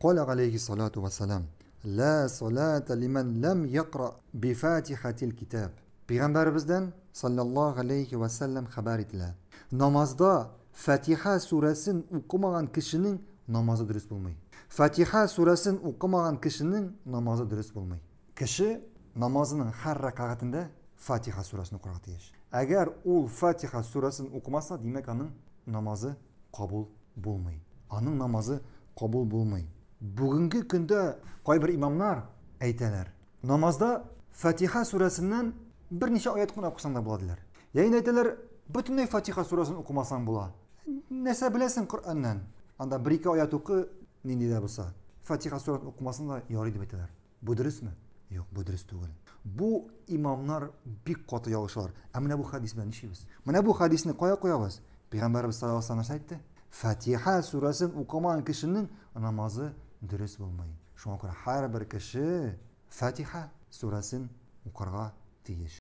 قال عليه الصلاة والسلام لا صلاة لمن لم يقرأ بفاتحة الكتاب بغمبار بزدن صلى الله عليه وسلم خبار تلا نماز دا فاتحة سورة سن وقمع عن كشنن نماز درس بلمي فاتحة سورة سن وقمع عن كشنن نماز درس بلمي كش نمازن حر ركعتن دا فاتحة سورة سن اگر اول فاتحة سورة бүгенге көндә кайбер имамнар әйтәләр намазда фатиха сүрәсеннән бер ничә аят кына укысаң да була диләр яин әйтәләр бөтенләй фатиха сүрәсен укымасаң була нәрсә беләсең коръәннән анда бер ике аят укы нинди дә булса фатиха сүрәсен укымасаң да ярый дип әйтәләр бу дөресме юк бу дөрес түгел бу имамнар бик каты ялышылар. ә менә бу хәдис белән нишлибез менә бу хәдисне кая куябыз пәйгамбәребез саллаллаху алейхи әйтте фатиха сүрәсен укымаган кешенең намазы дөрес булмый. Шуңа күрә һәрбер кеше Фатиха сурасын укырга тиеш.